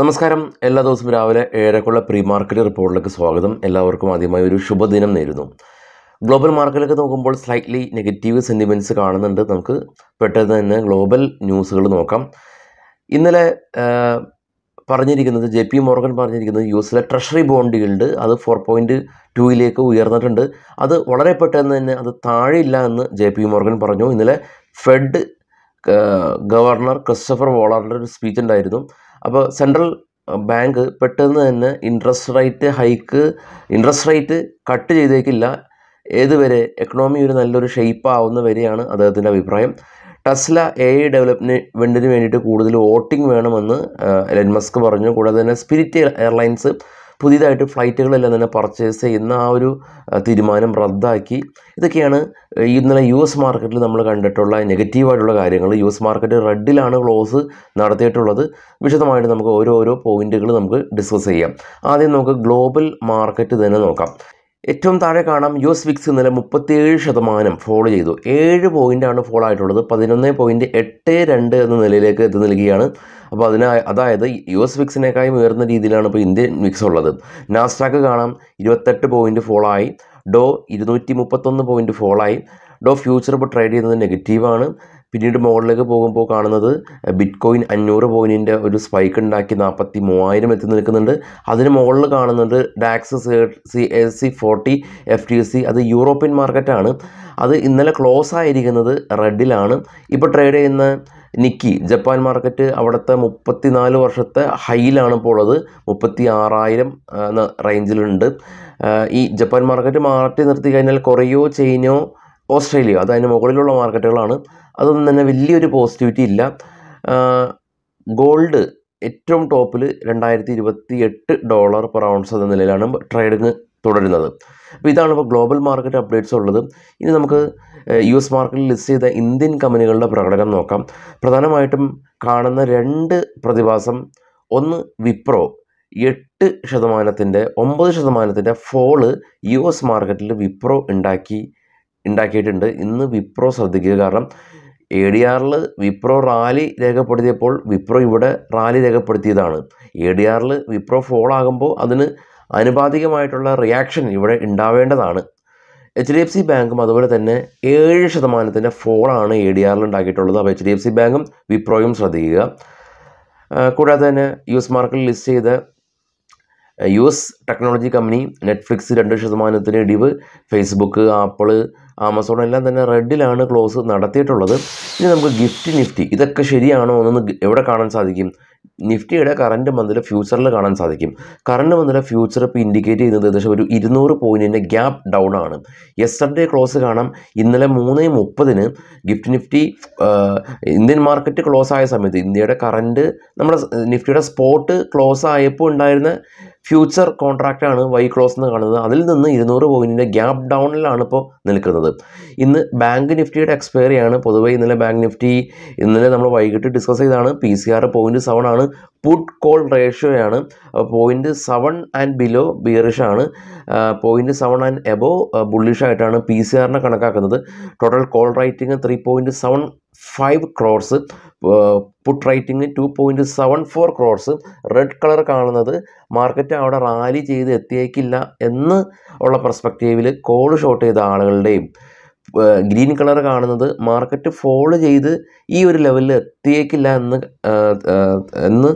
നമസ്കാരം എല്ലാ ദിവസവും രാവിലെ ഏഴരക്കുള്ള പ്രീ മാർക്കറ്റ് റിപ്പോർട്ടിലേക്ക് സ്വാഗതം എല്ലാവർക്കും ആദ്യമായി ഒരു ശുഭദിനം നേരുന്നു ഗ്ലോബൽ മാർക്കറ്റിലേക്ക് നോക്കുമ്പോൾ സ്ലൈറ്റ്ലി നെഗറ്റീവ് സെൻറ്റിമെൻറ്റ്സ് കാണുന്നുണ്ട് നമുക്ക് പെട്ടെന്ന് തന്നെ ഗ്ലോബൽ ന്യൂസുകൾ നോക്കാം ഇന്നലെ പറഞ്ഞിരിക്കുന്നത് ജെ പി മോർഗൻ പറഞ്ഞിരിക്കുന്നത് യു എസിലെ ട്രഷറി ബോണ്ട് ഉണ്ട് അത് ഫോർ പോയിൻറ്റ് ടൂയിലേക്ക് ഉയർന്നിട്ടുണ്ട് അത് വളരെ പെട്ടെന്ന് തന്നെ അത് താഴെയില്ല എന്ന് ജെ പി മോർഗൻ പറഞ്ഞു ഇന്നലെ ഫെഡ് ഗവർണർ ക്രിസ്റ്റഫർ വോളറിൻ്റെ ഒരു സ്പീച്ച് ഉണ്ടായിരുന്നു അപ്പോൾ സെൻട്രൽ ബാങ്ക് പെട്ടെന്ന് തന്നെ interest rate hike interest rate cut ചെയ്തേക്കില്ല ഏതുവരെ എക്കണോമി ഒരു നല്ലൊരു ഷെയ്പ്പ് ആവുന്ന വരെയാണ് അദ്ദേഹത്തിൻ്റെ അഭിപ്രായം ടെസ്ല എ ഐ ഡെവലപ്മെൻറ്റിന് വേണ്ടിയിട്ട് കൂടുതൽ വോട്ടിംഗ് വേണമെന്ന് എലൻ മസ്ക് പറഞ്ഞു കൂടാതെ തന്നെ സ്പിരിറ്റ് എയർലൈൻസ് പുതിയതായിട്ട് ഫ്ലൈറ്റുകളെല്ലാം തന്നെ പർച്ചേസ് ചെയ്യുന്ന ആ ഒരു തീരുമാനം റദ്ദാക്കി ഇതൊക്കെയാണ് ഇന്നലെ യു എസ് മാർക്കറ്റിൽ നമ്മൾ കണ്ടിട്ടുള്ള നെഗറ്റീവായിട്ടുള്ള കാര്യങ്ങൾ യു എസ് മാർക്കറ്റ് റെഡിലാണ് ക്ലോസ് നടത്തിയിട്ടുള്ളത് വിശദമായിട്ട് നമുക്ക് ഓരോരോ പോയിന്റുകൾ നമുക്ക് ഡിസ്കസ് ചെയ്യാം ആദ്യം നമുക്ക് ഗ്ലോബൽ മാർക്കറ്റ് തന്നെ നോക്കാം ഏറ്റവും താഴെ കാണാം യു എസ് വിക്സ് ഇന്നലെ മുപ്പത്തിയേഴ് ശതമാനം ഫോൾ ചെയ്തു ഏഴ് പോയിൻ്റാണ് ഫോൾ ആയിട്ടുള്ളത് പതിനൊന്ന് പോയിൻ്റ് എട്ട് രണ്ട് എന്ന നിലയിലേക്ക് എത്തി നിൽക്കുകയാണ് അപ്പോൾ അതിന് അതായത് യു എസ് വിക്സിനേക്കാളും ഉയർന്ന രീതിയിലാണ് ഇപ്പോൾ ഇന്ത്യൻ വിക്സ് ഉള്ളത് നാസ്റ്റാക്ക് കാണാം ഇരുപത്തെട്ട് പോയിൻറ്റ് ഫോളായി ഡോ ഇരുന്നൂറ്റി മുപ്പത്തൊന്ന് പോയിൻറ്റ് ഫോളായി ഡോ ഫ്യൂച്ചർ ഇപ്പോൾ ട്രേഡ് ചെയ്യുന്നത് നെഗറ്റീവാണ് പിന്നീട് മുകളിലേക്ക് പോകുമ്പോൾ കാണുന്നത് ബിറ്റ് കോയിൻ അഞ്ഞൂറ് പോയിൻറ്റിൻ്റെ ഒരു സ്പൈക്ക് ഉണ്ടാക്കി നാൽപ്പത്തി മൂവായിരം എത്തി നിൽക്കുന്നുണ്ട് അതിന് മുകളിൽ കാണുന്നത് DAX C S C forty F T C അത് യൂറോപ്യൻ മാർക്കറ്റാണ് അത് ഇന്നലെ ക്ലോസ് ആയിരിക്കുന്നത് റെഡിലാണ് ഇപ്പോൾ ട്രേഡ് ചെയ്യുന്ന നിക്കി ജപ്പാൻ മാർക്കറ്റ് അവിടുത്തെ മുപ്പത്തിനാല് വർഷത്തെ ഹൈയിലാണ് ഇപ്പോൾ ഉള്ളത് മുപ്പത്തി ആറായിരം റേഞ്ചിലുണ്ട് ഈ ജപ്പാൻ മാർക്കറ്റ് മാറ്റി നിർത്തി കഴിഞ്ഞാൽ കുറയോ ചെയിനോ ഓസ്ട്രേലിയ അത് അതിന് മുകളിലുള്ള മാർക്കറ്റുകളാണ് അതൊന്നും തന്നെ വലിയൊരു പോസിറ്റിവിറ്റി ഇല്ല ഗോൾഡ് ഏറ്റവും ടോപ്പിൽ രണ്ടായിരത്തി ഇരുപത്തി എട്ട് ഡോളർ പെർ ഔൺസ് എന്ന നിലയിലാണ് ട്രേഡിങ് തുടരുന്നത് അപ്പോൾ ഇതാണ് ഇപ്പോൾ ഗ്ലോബൽ മാർക്കറ്റ് അപ്ഡേറ്റ്സ് ഉള്ളത് ഇനി നമുക്ക് യു എസ് മാർക്കറ്റിൽ ലിസ്റ്റ് ചെയ്ത ഇന്ത്യൻ കമ്പനികളുടെ പ്രകടനം നോക്കാം പ്രധാനമായിട്ടും കാണുന്ന രണ്ട് പ്രതിഭാസം ഒന്ന് വിപ്രോ എട്ട് ശതമാനത്തിൻ്റെ ഒമ്പത് ശതമാനത്തിൻ്റെ ഫോള് യു എസ് മാർക്കറ്റിൽ വിപ്രോ ഉണ്ടാക്കി ഉണ്ടാക്കിയിട്ടുണ്ട് ഇന്ന് വിപ്രോ ശ്രദ്ധിക്കുക കാരണം എ ഡി ആറിൽ വിപ്രോ റാലി രേഖപ്പെടുത്തിയപ്പോൾ വിപ്രോ ഇവിടെ റാലി രേഖപ്പെടുത്തിയതാണ് എ ഡി ആറിൽ വിപ്രോ ഫോൾ ആകുമ്പോൾ അതിന് അനുപാതികമായിട്ടുള്ള റിയാക്ഷൻ ഇവിടെ ഉണ്ടാവേണ്ടതാണ് എച്ച് ഡി എഫ് സി ബാങ്കും അതുപോലെ തന്നെ ഏഴ് ശതമാനത്തിൻ്റെ ഫോളാണ് എ ഡി ആറിൽ ഉണ്ടാക്കിയിട്ടുള്ളത് അപ്പോൾ എച്ച് ഡി എഫ് സി ബാങ്കും വിപ്രോയും ശ്രദ്ധിക്കുക കൂടാതെ തന്നെ യു എസ് മാർക്കിൽ ലിസ്റ്റ് ചെയ്ത U S technology company Netflix രണ്ട് ശതമാനത്തിന് ഇടിവ് ഫേസ്ബുക്ക് ആപ്പിൾ ആമസോൺ എല്ലാം തന്നെ റെഡിലാണ് ക്ലോസ് നടത്തിയിട്ടുള്ളത് ഇനി നമുക്ക് ഗിഫ്റ്റ് നിഫ്റ്റി ഇതൊക്കെ ശരിയാണോ എന്നൊന്ന് എവിടെ കാണാൻ സാധിക്കും നിഫ്റ്റിയുടെ കറണ്ട് മന്തിലെ ഫ്യൂച്ചറിൽ കാണാൻ സാധിക്കും കറണ്ട് മന്തിലെ ഫ്യൂച്ചർ ഇപ്പോൾ ഇൻഡിക്കേറ്റ് ചെയ്യുന്നത് ഏകദേശം ഒരു ഇരുന്നൂറ് പോയിൻറ്റിൻ്റെ ഗ്യാപ്പ് ഡൗൺ ആണ് എസ് എഫ് യെസ്റ്റർഡേ ക്ലോസ് കാണാം ഇന്നലെ മൂന്ന് മുപ്പതിന് gift Nifty Indian market close ആയ സമയത്ത് ഇന്ത്യയുടെ കറണ്ട് നമ്മുടെ നിഫ്റ്റിയുടെ സ്പോട്ട് ക്ലോസ് ആയപ്പോൾ ഉണ്ടായിരുന്ന ഫ്യൂച്ചർ കോൺട്രാക്റ്റാണ് വൈ ക്ലോസ് എന്ന് കാണുന്നത് അതിൽ നിന്ന് ഇരുന്നൂറ് പോയിൻറ്റിൻ്റെ ഗ്യാപ്പ് ഡൗണിലാണ് ഇപ്പോൾ നിൽക്കുന്നത് ഇന്ന് ബാങ്ക് നിഫ്റ്റിയുടെ എക്സ്പയറിയാണ് പൊതുവേ ഇന്നലെ ബാങ്ക് നിഫ്റ്റി ഇന്നലെ നമ്മൾ വൈകിട്ട് ഡിസ്കസ് ചെയ്താണ് P C R point seven ആണ് പുട്ട് കോൾ റേഷ്യോയാണ് പോയിൻറ്റ് സെവൻ ആൻഡ് ബിലോ ബിയറിഷാണ് പോയിൻറ്റ് സെവൻ ആൻഡ് എബോ ബുള്ളിഷായിട്ടാണ് പി സി ആറിനെ കണക്കാക്കുന്നത് total call writing three point seven five crores put writing two point seven four crores red colour കാണുന്നത് market അവിടെ rally ചെയ്ത് എത്തിയേക്കില്ല എന്ന് ഉള്ള പെർസ്പെക്റ്റീവിൽ കോൾ ഷോർട്ട് ചെയ്ത ആളുകളുടെയും ഗ്രീൻ കളർ കാണുന്നത് മാർക്കറ്റ് ഫോൾ ചെയ്ത് ഈ ഒരു ലെവലിൽ എത്തിയേക്കില്ല എന്ന് എന്ന്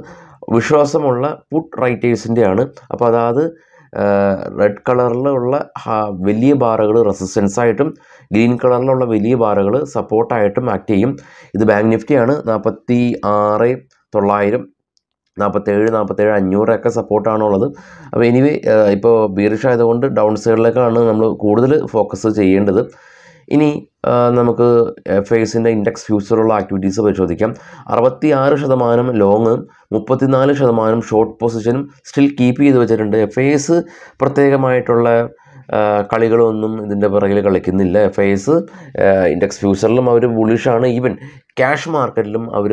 വിശ്വാസമുള്ള പുട്ട് റൈറ്റേഴ്സിൻ്റെയാണ് അപ്പോൾ അതായത് റെഡ് കളറിലുള്ള വലിയ ബാറുകൾ റെസിസ്റ്റൻസ് ആയിട്ടും ഗ്രീൻ കളറിലുള്ള വലിയ ബാറുകൾ സപ്പോർട്ടായിട്ടും ആക്ട് ചെയ്യും ഇത് ബാങ്ക് നിഫ്റ്റിയാണ് നാൽപ്പത്തി ആറ് തൊള്ളായിരം നാൽപ്പത്തേഴ് നാൽപ്പത്തേഴ് അഞ്ഞൂറൊക്കെ സപ്പോർട്ടാണുള്ളത് അപ്പോൾ എനിവേ ഇപ്പോൾ ബീറിഷ് ആയതുകൊണ്ട് ഡൗൺ സൈഡിലേക്കാണ് നമ്മൾ കൂടുതൽ ഫോക്കസ് ചെയ്യേണ്ടത് ഇനി നമുക്ക് എഫ് ഐസിൻ്റെ ഇൻഡെക്സ് ഫ്യൂച്ചറുള്ള ആക്ടിവിറ്റീസ് പരിശോധിക്കാം അറുപത്തി ആറ് ശതമാനം ലോങ്ങും മുപ്പത്തിനാല് ശതമാനം ഷോർട്ട് പൊസിഷനും സ്റ്റിൽ കീപ്പ് ചെയ്ത് വെച്ചിട്ടുണ്ട് എഫ് എസ് പ്രത്യേകമായിട്ടുള്ള കളികളൊന്നും ഇതിൻ്റെ പിറകിൽ കളിക്കുന്നില്ല എഫ് എസ് ഇൻഡെക്സ് ഫ്യൂച്ചറിലും അവർ ബുളിഷാണ് ഈവൻ ക്യാഷ് മാർക്കറ്റിലും അവർ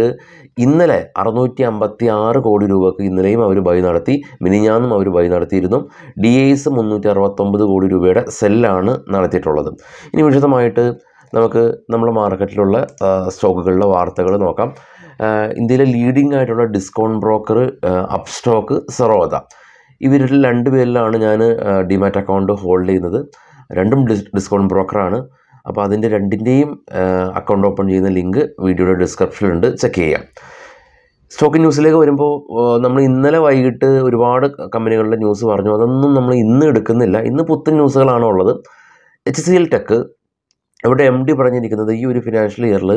ഇന്നലെ അറുന്നൂറ്റി അമ്പത്തി ആറ് കോടി രൂപക്ക് ഇന്നലെയും അവർ ബൈ നടത്തി മിനിഞ്ഞാന്നും അവർ ബൈ നടത്തിയിരുന്നു ഡി എസ് മുന്നൂറ്റി അറുപത്തൊമ്പത് കോടി രൂപയുടെ സെല്ലാണ് നടത്തിയിട്ടുള്ളത് ഇനി വിശദമായിട്ട് നമുക്ക് നമ്മുടെ മാർക്കറ്റിലുള്ള സ്റ്റോക്കുകളിലെ വാർത്തകൾ നോക്കാം ഇന്ത്യയിലെ ലീഡിംഗ് ആയിട്ടുള്ള discount broker Upstox Zerodha ഇവരിൽ രണ്ട് പേരിലാണ് ഞാൻ ഡിമാറ്റ് അക്കൗണ്ട് ഹോൾഡ് ചെയ്യുന്നത് രണ്ടും ഡിസ്കൗണ്ട് ബ്രോക്കറാണ് അപ്പോൾ അതിൻ്റെ രണ്ടിൻ്റെയും അക്കൗണ്ട് ഓപ്പൺ ചെയ്യുന്ന ലിങ്ക് വീഡിയോയുടെ ഡിസ്ക്രിപ്ഷനിലുണ്ട് ചെക്ക് ചെയ്യാം സ്റ്റോക്ക് ന്യൂസിലേക്ക് വരുമ്പോൾ നമ്മൾ ഇന്നലെ വൈകിട്ട് ഒരുപാട് കമ്പനികളുടെ ന്യൂസ് പറഞ്ഞു അതൊന്നും നമ്മൾ ഇന്ന് എടുക്കുന്നില്ല ഇന്ന് പുത്തൻ ന്യൂസുകളാണുള്ളത് ഉള്ളത് എച്ച് സി എൽ ടെക്ക് ഇവിടെ എം ഡി പറഞ്ഞിരിക്കുന്നത് ഈ ഒരു ഫിനാൻഷ്യൽ ഇയറിൽ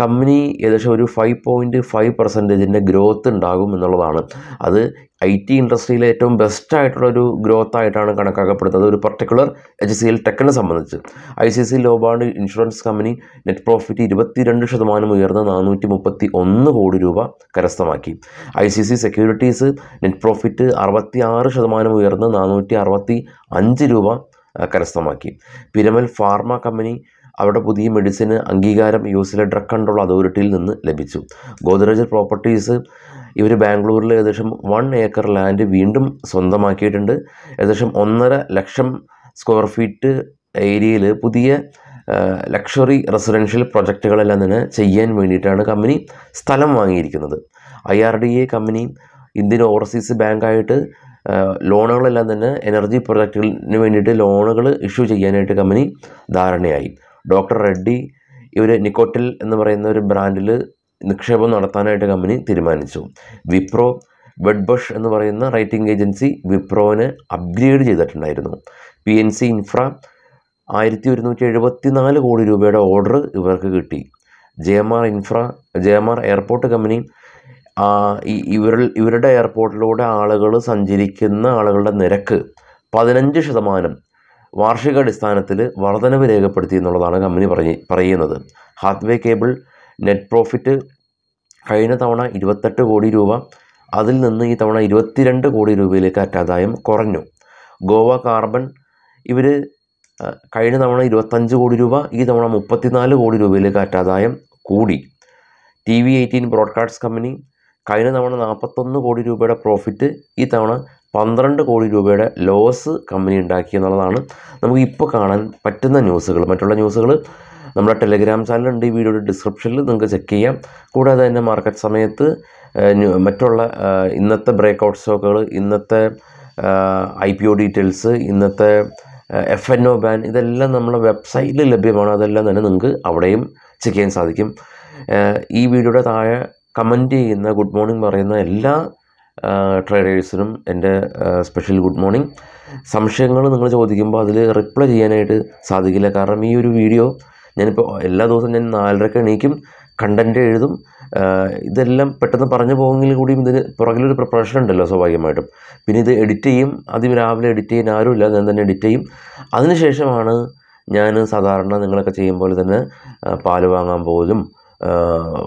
കമ്പനി ഏകദേശം ഒരു ഫൈവ് പോയിൻറ്റ് ഫൈവ് പെർസെൻറ്റേജിൻ്റെ ഗ്രോത്ത് ഉണ്ടാകും എന്നുള്ളതാണ് അത് ഐ ടി ഇൻഡസ്ട്രിയിലെ ഏറ്റവും ബെസ്റ്റ് ആയിട്ടുള്ള ഒരു ഗ്രോത്ത് ആയിട്ടാണ് കണക്കാക്കപ്പെടുന്നത് ഒരു പർട്ടിക്കുലർ എച്ച് സി എൽ ടെക്കിനെ സംബന്ധിച്ച് I C C Lombard insurance company net profit ഇരുപത്തിരണ്ട് ശതമാനം ഉയർന്ന് നാനൂറ്റി മുപ്പത്തി ഒന്ന് കോടി രൂപ കരസ്ഥമാക്കി I C C securities net profit അറുപത്തി ആറ് ശതമാനം ഉയർന്ന് നാനൂറ്റി അറുപത്തി അഞ്ച് രൂപ കരസ്ഥമാക്കി പിരമൽ ഫാർമ കമ്പനി അവിടെ പുതിയ മെഡിസിന് അംഗീകാരം യു എസിലെ ഡ്രഗ് കൺട്രോൾ അതോറിറ്റിയിൽ നിന്ന് ലഭിച്ചു ഗോദ്രേജ് പ്രോപ്പർട്ടീസ് ഇവർ ബാംഗ്ലൂരിൽ ഏകദേശം വൺ ഏക്കർ ലാൻഡ് വീണ്ടും സ്വന്തമാക്കിയിട്ടുണ്ട് ഏകദേശം ഒന്നര ലക്ഷം സ്ക്വയർ ഫീറ്റ് ഏരിയയിൽ പുതിയ ലക്ഷറി റെസിഡൻഷ്യൽ പ്രൊജക്റ്റുകളെല്ലാം തന്നെ ചെയ്യാൻ വേണ്ടിയിട്ടാണ് കമ്പനി സ്ഥലം വാങ്ങിയിരിക്കുന്നത് I R D A company Indian overseas ബാങ്കായിട്ട് ലോണുകളെല്ലാം തന്നെ എനർജി പ്രൊജക്റ്റുകളിന് വേണ്ടിയിട്ട് ലോണുകൾ ഇഷ്യൂ ചെയ്യാനായിട്ട് കമ്പനി ധാരണയായി ഡോക്ടർ റെഡ്ഡി ഇവർ നിക്കോട്ടിൽ എന്ന് പറയുന്ന ഒരു ബ്രാൻഡിൽ നിക്ഷേപം നടത്താനായിട്ട് കമ്പനി തീരുമാനിച്ചു വിപ്രോ വെഡ്ബഷ് എന്ന് പറയുന്ന റൈറ്റിംഗ് ഏജൻസി വിപ്രോവിനെ അപ്ഗ്രേഡ് ചെയ്തിട്ടുണ്ടായിരുന്നു പി എൻ സി ഇൻഫ്ര ആയിരത്തി ഒരുന്നൂറ്റി എഴുപത്തി നാല് കോടി രൂപയുടെ ഓർഡർ ഇവർക്ക് കിട്ടി G M R Infra G M R airport company ഇവർ ഇവരുടെ എയർപോർട്ടിലൂടെ ആളുകൾ സഞ്ചരിക്കുന്ന ആളുകളുടെ നിരക്ക് പതിനഞ്ച് ശതമാനം വാർഷികാടിസ്ഥാനത്തിൽ വർധനവ് രേഖപ്പെടുത്തി എന്നുള്ളതാണ് കമ്പനി പറഞ്ഞ് പറയുന്നത് ഹാത്ത്വേ കേബിൾ നെറ്റ് പ്രോഫിറ്റ് കഴിഞ്ഞ തവണ ഇരുപത്തെട്ട് കോടി രൂപ അതിൽ നിന്ന് ഈ തവണ ഇരുപത്തിരണ്ട് കോടി രൂപയിലേക്ക് അറ്റാദായം കുറഞ്ഞു ഗോവ കാർബൺ ഇവർ കഴിഞ്ഞ തവണ ഇരുപത്തഞ്ച് കോടി രൂപ ഈ തവണ മുപ്പത്തിനാല് കോടി രൂപയിലേക്ക് അറ്റാദായം കൂടി T V eighteen broadcast company കഴിഞ്ഞ തവണ നാൽപ്പത്തൊന്ന് കോടി രൂപയുടെ പ്രോഫിറ്റ് ഈ തവണ പന്ത്രണ്ട് കോടി രൂപയുടെ ലോസ് കമ്പനി ഉണ്ടാക്കി എന്നുള്ളതാണ് നമുക്ക് ഇപ്പോൾ കാണാൻ പറ്റുന്ന ന്യൂസുകൾ മറ്റുള്ള ന്യൂസുകൾ നമ്മുടെ ടെലിഗ്രാം ചാനലുണ്ട് ഈ വീഡിയോയുടെ ഡിസ്ക്രിപ്ഷനിൽ നിങ്ങൾക്ക് ചെക്ക് ചെയ്യാം കൂടാതെ തന്നെ മാർക്കറ്റ് സമയത്ത് മറ്റുള്ള ഇന്നത്തെ ബ്രേക്കൗട്ട് സ്റ്റോക്കുകൾ ഇന്നത്തെ ഐ പി ഒ ഡീറ്റെയിൽസ് ഇന്നത്തെ എഫ് എൻ ഒ ബാൻ ഇതെല്ലാം നമ്മളെ വെബ്സൈറ്റിൽ ലഭ്യമാണ് അതെല്ലാം തന്നെ നിങ്ങൾക്ക് അവിടെയും ചെക്ക് ചെയ്യാൻ സാധിക്കും ഈ വീഡിയോയുടെ താഴെ കമൻറ്റ് ചെയ്യുന്ന ഗുഡ് മോർണിംഗ് പറയുന്ന എല്ലാ ട്രേഡേഴ്സിനും എൻ്റെ സ്പെഷ്യൽ ഗുഡ് മോർണിംഗ് സംശയങ്ങൾ നിങ്ങൾ ചോദിക്കുമ്പോൾ അതിൽ റിപ്ലൈ ചെയ്യാനായിട്ട് സാധിക്കില്ല കാരണം ഈ ഒരു വീഡിയോ ഞാനിപ്പോൾ എല്ലാ ദിവസവും ഞാൻ നാലരക്ക് എണീക്കും കണ്ടൻറ്റ് എഴുതും ഇതെല്ലാം പെട്ടെന്ന് പറഞ്ഞു പോകുമെങ്കിൽ കൂടിയും ഇതിന് പുറകിലൊരു പ്രിപ്പറേഷൻ ഉണ്ടല്ലോ സ്വാഭാവികമായിട്ടും പിന്നെ ഇത് എഡിറ്റ് ചെയ്യും ആദ്യം രാവിലെ എഡിറ്റ് ചെയ്യാൻ ആരുമില്ല ഞാൻ തന്നെ എഡിറ്റ് ചെയ്യും അതിനുശേഷമാണ് ഞാൻ സാധാരണ നിങ്ങളൊക്കെ ചെയ്യുമ്പോൾ പോലെ തന്നെ പാൽ വാങ്ങാൻ പോലും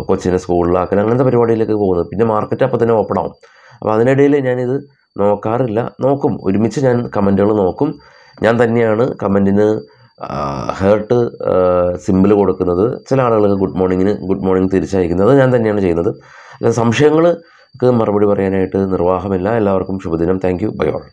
കൊച്ചിൻ്റെ സ്കൂളിലാക്കൽ അങ്ങനത്തെ പരിപാടിയിലേക്ക് പോകുന്നത് പിന്നെ മാർക്കറ്റ് അപ്പോൾ തന്നെ ഓപ്പൺ ആവും അപ്പോൾ അതിനിടയിൽ ഞാനിത് നോക്കാറില്ല നോക്കും ഒരുമിച്ച് ഞാൻ കമൻറ്റുകൾ നോക്കും ഞാൻ തന്നെയാണ് കമൻറ്റിന് ഹേർട്ട് സിമ്പിൾ കൊടുക്കുന്നത് ചില ആളുകൾക്ക് ഗുഡ് മോർണിംഗിന് ഗുഡ് മോർണിംഗ് തിരിച്ചയക്കുന്നത് ഞാൻ തന്നെയാണ് ചെയ്യുന്നത് സംശയങ്ങൾക്ക് മറുപടി പറയാനായിട്ട് നിർവാഹമില്ല എല്ലാവർക്കും ശുഭദിനം താങ്ക് യു ബൈ ഓൾ